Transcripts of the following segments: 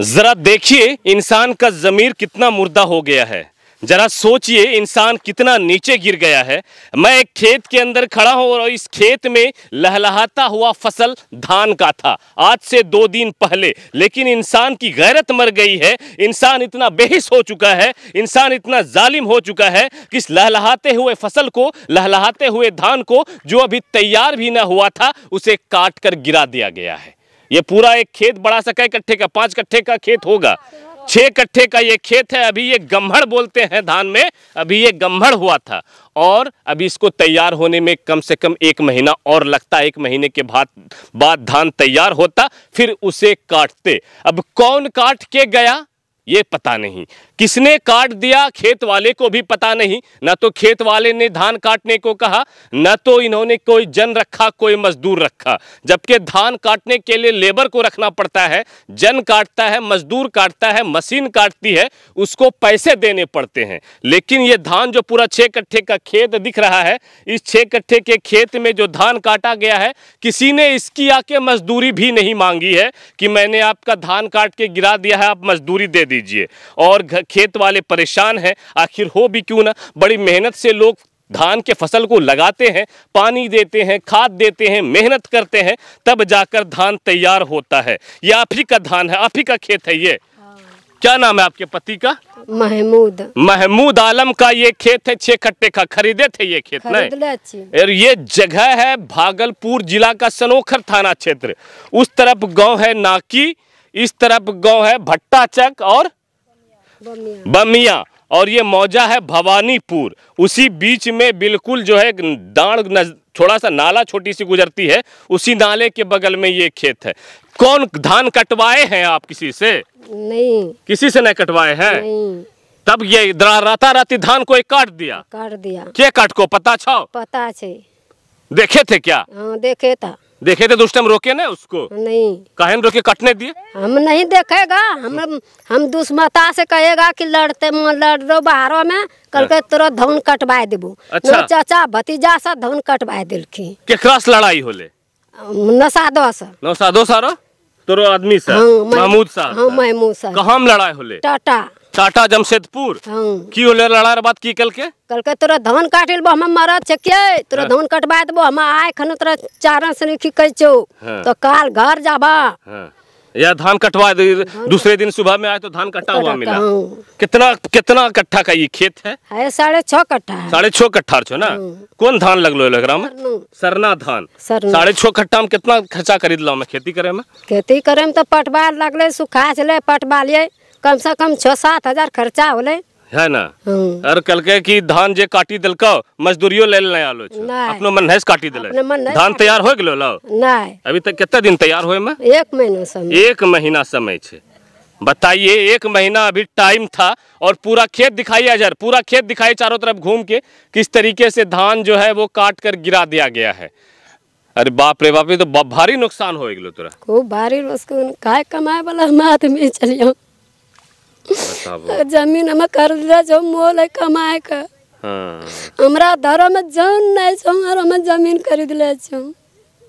ज़रा देखिए इंसान का ज़मीर कितना मुर्दा हो गया है ज़रा सोचिए इंसान कितना नीचे गिर गया है मैं एक खेत के अंदर खड़ा हूँ और इस खेत में लहलहाता हुआ फसल धान का था आज से दो दिन पहले लेकिन इंसान की गैरत मर गई है इंसान इतना बेहिस हो चुका है इंसान इतना जालिम हो चुका है कि इस लहलहाते हुए फसल को लहलहाते हुए धान को जो अभी तैयार भी ना हुआ था उसे काट कर गिरा दिया गया है ये पूरा एक खेत बड़ा सा कई कट्ठे का पांच कट्ठे का खेत होगा छह कट्ठे का ये खेत है अभी ये गम्हड़ बोलते हैं धान में अभी ये गम्हड़ हुआ था और अभी इसको तैयार होने में कम से कम एक महीना और लगता है एक महीने के बाद बाद धान तैयार होता फिर उसे काटते अब कौन काट के गया ये पता नहीं किसने काट दिया खेत वाले को भी पता नहीं ना तो खेत वाले ने धान काटने को कहा ना तो इन्होंने कोई जन रखा कोई मजदूर रखा जबकि धान काटने के लिए लेबर को रखना पड़ता है जन काटता है मजदूर काटता है मशीन काटती है उसको पैसे देने पड़ते हैं लेकिन ये धान जो पूरा छः कट्ठे का खेत दिख रहा है इस छः कट्ठे के खेत में जो धान काटा गया है किसी ने इसकी आके मजदूरी भी नहीं मांगी है कि मैंने आपका धान काट के गिरा दिया है आप मजदूरी दे दीजिए और खेत वाले परेशान हैं आखिर हो भी क्यों ना बड़ी मेहनत से लोग धान के फसल को लगाते हैं पानी देते हैं खाद देते हैं मेहनत करते हैं तब जाकर धान तैयार होता है ये आप ही का धान है आप ही का खेत है ये क्या नाम है आपके पति का महमूद महमूद आलम का ये खेत है छह कट्टे का खरीदे थे ये खेत और ये जगह है भागलपुर जिला का सनोखर थाना क्षेत्र उस तरफ गांव है नाकी इस तरफ गांव है भट्टाचक और बमिया और ये मौजा है भवानीपुर उसी बीच में बिल्कुल जो है दाण थोड़ा सा नाला छोटी सी गुजरती है उसी नाले के बगल में ये खेत है कौन धान कटवाए हैं आप किसी से नहीं किसी से नहीं कटवाए हैं तब ये राता राती धान को एक काट दिया काट दिया क्या काट को पता छो पता छे देखे थे क्या आ, हाँ, देखे था देखे थे दुष्ट हम रोके ना उसको नहीं काहे रोके कटने दिए हम नहीं देखेगा हम हम दुश्मता से कहेगा कि लड़ते लड़ रो बाहरों में कल के हाँ। तुरंत धन कटवा देबू अच्छा चाचा भतीजा सा धन कटवा दिलखी के से लड़ाई होले नसादो से नसादो सारो तोरो आदमी सा हाँ, महमूद सा हां महमूद सा कहां लड़ाई होले टाटा टाटा जमशेदपुर हाँ। की होले लड़ा बात की कल के कल के तोरा धान काटे बो हम मरद छके तोरा हाँ। धान कटवा देबो हम आय खन तोरा चारन से की कह छो तो काल घर जाबा हाँ। या धान कटवा दे दूसरे दिन सुबह में आए तो धान कटा हुआ मिला कितना कितना कट्ठा का ये खेत है है साढ़े छह कट्ठा साढ़े छह कट्ठा छो ना कौन धान लगलो लग में सरना धान साढ़े छह कट्ठा में कितना खर्चा खरीद लो में खेती करे में खेती करे में तो पटवार लगले सुखा चले पटवा लिए कम से कम छः सात हजार खर्चा होले है ना अरे कल के की धान जे काटी का मजदूरियों ले लेना आलो छ अपनो मन है काटी दिले धान तैयार हो गेलो लो नहीं अभी तक कितना दिन तैयार होए में एक महीना समय एक महीना समय छे बताइए एक महीना अभी टाइम था और पूरा खेत दिखाई अजर पूरा खेत दिखाई चारों तरफ घूम के किस तरीके से धान जो है वो काट कर गिरा दिया गया है अरे बाप रे बाप रे तो भारी नुकसान हो गए तुरा खूब भारी उसको काय कमाए वाला हम आदमी चलियो बताओ जमीन में कर्जा जो मोल है कमाए का हाँ। हमरा धरो में जौन नहीं छो और में जमीन खरीद ले छो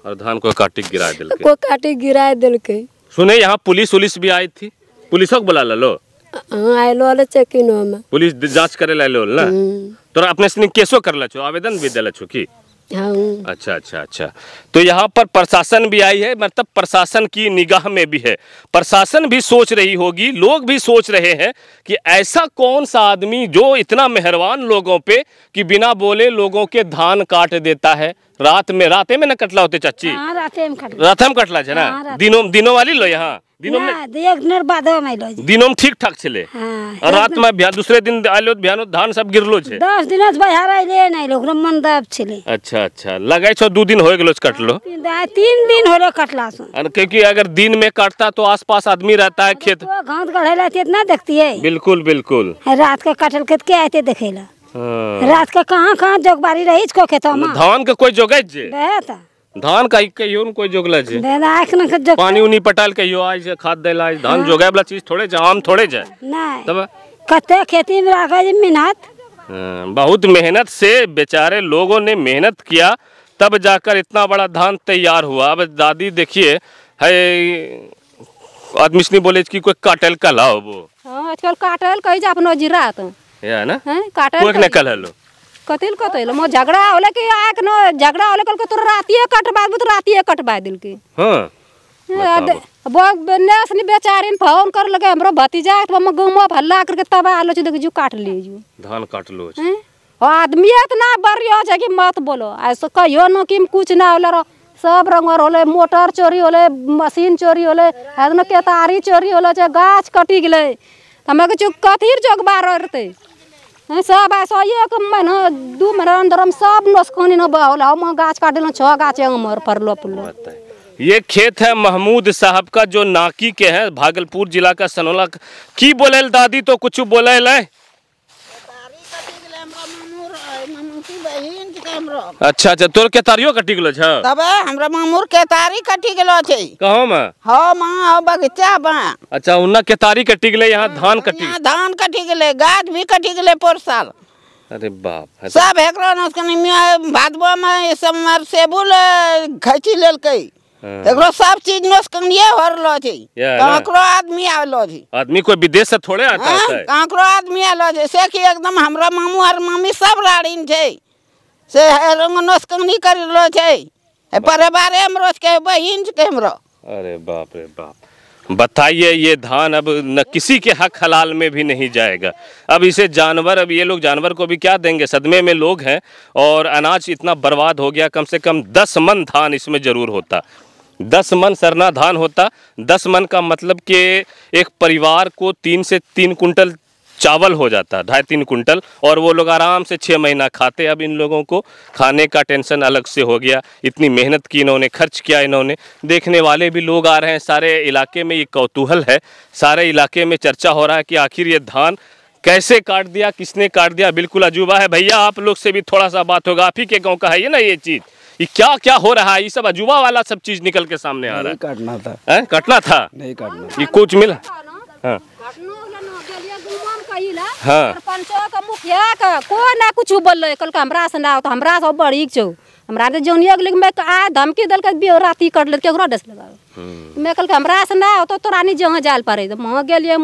और धान को काटी गिरा दिल को काटी गिरा दिल के सुने यहाँ पुलिस पुलिस भी आई थी पुलिस को बुला लो हाँ आइलो वाले चेकिंग में पुलिस जांच करे ला लो ना हम्म। तोरा अपने सनी केसो करला छो आवेदन भी देला छो की हाँ। अच्छा अच्छा अच्छा तो यहाँ पर प्रशासन भी आई है मतलब प्रशासन की निगाह में भी है प्रशासन भी सोच रही होगी लोग भी सोच रहे हैं कि ऐसा कौन सा आदमी जो इतना मेहरबान लोगों पे कि बिना बोले लोगों के धान काट देता है रात में रात में ना कटला होते चाची हाँ, रात में कटला राते छे ना हाँ, दिनों दिनों वाली लो यहाँ दिनों में दिनों में ठीक ठाक छले हाँ, और रात में दूसरे दिन आलो बिहान तो धान सब गिर लो दस दिन अच्छा अच्छा लगे छो दो दिन हो गए कटलो तीन दिन हो होले कटला सो क्योंकि अगर दिन में कटता तो आसपास आदमी रहता है खेत घास तो गढ़ेला इतना देखती है बिल्कुल बिल्कुल रात के कटल खेत के आते देखेला हाँ। रात के कहाँ कहाँ जोगबारी रही इसको खेतों में धान के कोई जोगे जे बेटा धान का कहियो न कोई जोगला जे बेटा आख न के जोग पानी उनी पटाल कहियो आज खाद देला आज धान हाँ। जोगे वाला चीज थोड़े जे आम थोड़े जे नहीं तब कते खेती में राखे मेहनत हाँ, बहुत मेहनत से बेचारे लोगों ने मेहनत किया तब जाकर इतना बड़ा धान तैयार हुआ अब दादी देखिए है आदमी बोले कि कोई काटल का लाओ वो हाँ आजकल काटल कही जा अपनो जीरात या ना हाँ, मो झगड़ा होले कि आक नो झगड़ा होले कल को तो रातिए कटबा तो रातिए कटबा दिल की हां हाँ, नेस नि बेचारिन फोन कर लगे हमरो भतीजा हम तो गुमो भल्ला करके तब आलो छ देखियो काट लियो धान काट लो छ हाँ, आदमी इतना बरियो छ कि मत बोलो ऐसे कहियो न कि कुछ ना होला रो सब रंग होले मोटर चोरी होले मशीन चोरी होले हदन केतारी चोरी होले छ गाछ कटी गेले हमें कुछ कथी जोगबार रहते सब सौ एक महीना दू महीना अंदर हम सब नुस्खानी ना बहल हम गाछ काट दिलों छः गाछ अमर फरलो फुल ये खेत है महमूद साहब का जो नाकी के हैं भागलपुर जिला का सनोला की बोले दादी तो कुछ बोले ला अच्छा अच्छा तोर केतारियो कटी गेलो छ तबे हमरा मामूर केतारी कटी गेलो छै कहो में हां मां हां बगीचा में अच्छा उन्ना केतारी कटी गेले यहां धान कटी यहां धान कटी गेले गाछ भी कटी गेले पर साल अरे बाप सब एकरो न उसके में भादबो में सब मर सेबुल खैची लेलकै एकरो सब चीज हर लो छै काकरो आदमी आवलो छै आदमी कोई विदेश से थोड़े आता है काकरो आदमी आवलो छै से कि एकदम हमरा मामू और मामी सब राड़ीन छै से रंगनोस कंगनी कर लो छे परिवार हमरो के बहिन के हमरो अरे बाप रे बाप बताइए ये धान अब न किसी के हक हलाल में भी नहीं जाएगा अब इसे जानवर अब ये लोग जानवर को भी क्या देंगे सदमे में लोग हैं और अनाज इतना बर्बाद हो गया कम से कम दस मन धान इसमें ज़रूर होता दस मन सरना धान होता दस मन का मतलब कि एक परिवार को तीन से तीन कुंटल चावल हो जाता है ढाई तीन कुंटल और वो लोग आराम से छः महीना खाते अब इन लोगों को खाने का टेंशन अलग से हो गया इतनी मेहनत की इन्होंने खर्च किया इन्होंने देखने वाले भी लोग आ रहे हैं सारे इलाके में ये कौतूहल है सारे इलाके में चर्चा हो रहा है कि आखिर ये धान कैसे काट दिया किसने काट दिया बिल्कुल अजूबा है भैया आप लोग से भी थोड़ा सा बात होगा आप ही के गाँव का है ये ना ये चीज़ ये क्या क्या हो रहा है ये सब अजूबा वाला सब चीज़ निकल के सामने आ रहा है काटना था काटना था नहीं काटना ये कुछ मिला हाँ हाँ। सरपंच मुखिया ना कुछ बोल कल तो बड़ी मैं आ धमकी कर ले डस मैं हम्म। कल से ना तो तोरा नहीं जहाँ पड़े माँ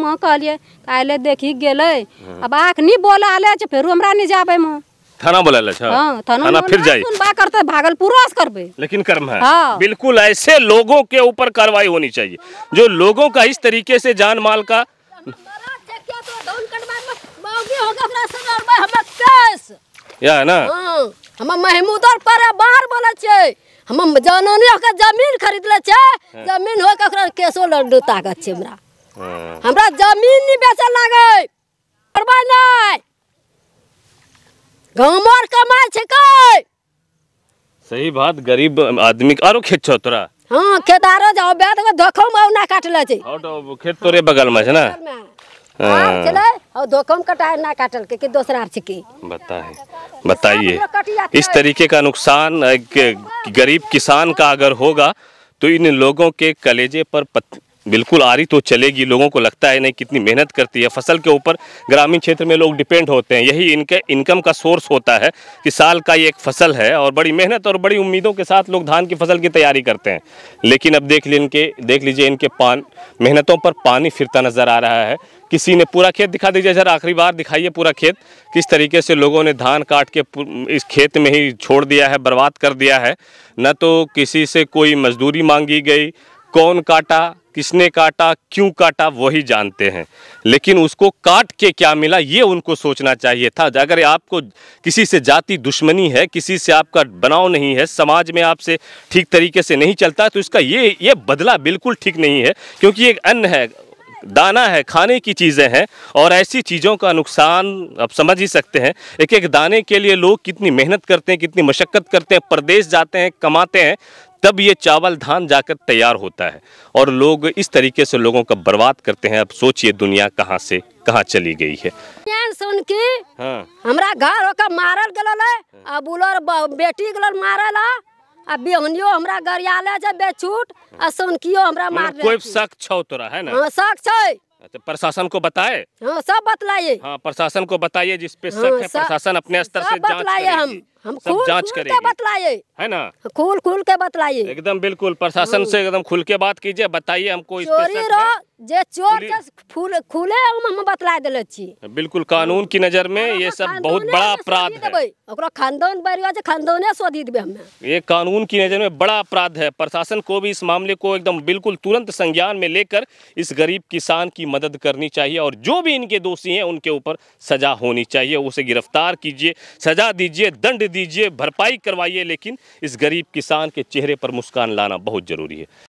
माँ कहलिए देखी हम्म। अब नहीं बोला फिर नहीं माँ थाना बोला हाँ, थाना, थाना फिर जाए करते भागलपुर करबे लेकिन कर्म है हाँ। बिल्कुल ऐसे लोगों के ऊपर कार्रवाई होनी चाहिए जो लोगों का इस तरीके से जान माल का शादी हो गई हमरा संग और मैं हमर केस या है ना हाँ, हम महमूद और पर बाहर बोले छे हम जाननी हो जमीन खरीद ले छे हाँ। जमीन हो के ओकरा केसो लड्डू ताकत छे हमरा हाँ। हमरा जमीन नहीं बेचे लागे करबा नहीं गांव और कमाई छे कई सही बात गरीब आदमी आरो खेत छ तोरा हां खेतारो जाओ बेद को धोखो में ना काट ले छे हट तो खेत तोरे बगल में छे ना हाँ, हाँ, हाँ। और दो कम कटाए ना काटल के, के दूसरा छिकी बताए बताइए इस तरीके का नुकसान गरीब किसान का अगर होगा तो इन लोगों के कलेजे पर पत, बिल्कुल आरी तो चलेगी लोगों को लगता है नहीं कितनी मेहनत करती है फसल के ऊपर ग्रामीण क्षेत्र में लोग डिपेंड होते हैं यही इनके इनकम का सोर्स होता है कि साल का ये एक फसल है और बड़ी मेहनत और बड़ी उम्मीदों के साथ लोग धान की फसल की तैयारी करते हैं लेकिन अब देख लीजिए इनके देख लीजिए इनके पान मेहनतों पर पानी फिरता नज़र आ रहा है किसी ने पूरा खेत दिखा दीजिए सर आखिरी बार दिखाइए पूरा खेत किस तरीके से लोगों ने धान काट के इस खेत में ही छोड़ दिया है बर्बाद कर दिया है न तो किसी से कोई मजदूरी मांगी गई कौन काटा किसने काटा क्यों काटा वही जानते हैं लेकिन उसको काट के क्या मिला ये उनको सोचना चाहिए था अगर आपको किसी से जाति दुश्मनी है किसी से आपका बनाव नहीं है समाज में आपसे ठीक तरीके से नहीं चलता तो इसका ये ये बदला बिल्कुल ठीक नहीं है क्योंकि एक अन्न है दाना है खाने की चीज़ें हैं और ऐसी चीज़ों का नुकसान आप समझ ही सकते हैं एक एक दाने के लिए लोग कितनी मेहनत करते हैं कितनी मशक्क़त करते हैं प्रदेश जाते हैं कमाते हैं तब ये चावल धान जाकर तैयार होता है और लोग इस तरीके से लोगों का बर्बाद करते हैं अब सोचिए दुनिया कहाँ से कहाँ चली गई है सुन के हाँ। हमरा घर होकर मारल गल बेटी गल मारल है आ बिहनियो हमरा गरियाले जे बेछूट आ सोनकियो हमरा हाँ, मार कोई शक छौ तोरा है ना हां शक छै हाँ, तो प्रशासन को बताए हां सब बतलाइए हां प्रशासन को बताइए जिस पे हाँ, शक है प्रशासन अपने स्तर से जांच करेगी हम हम खुल जांच करेंगे बतलाइए है ना खुल खुल के बतलाइए एकदम बिल्कुल प्रशासन से एकदम खुल के बात कीजिए बताइए हमको इस पे शक है जे चोर फूल खुले हम बतला दिले छी बिल्कुल कानून की नजर में ये सब बहुत बड़ा अपराध है ओकरा खानदान बरिया खानदाने सोधी देबे हमें ये कानून की नजर में बड़ा अपराध है प्रशासन को भी इस मामले को एकदम बिल्कुल तुरंत संज्ञान में लेकर इस गरीब किसान की मदद करनी चाहिए और जो भी इनके दोषी हैं उनके ऊपर सजा होनी चाहिए उसे गिरफ्तार कीजिए सजा दीजिए दंड दीजिए भरपाई करवाइए लेकिन इस गरीब किसान के चेहरे पर मुस्कान लाना बहुत जरूरी है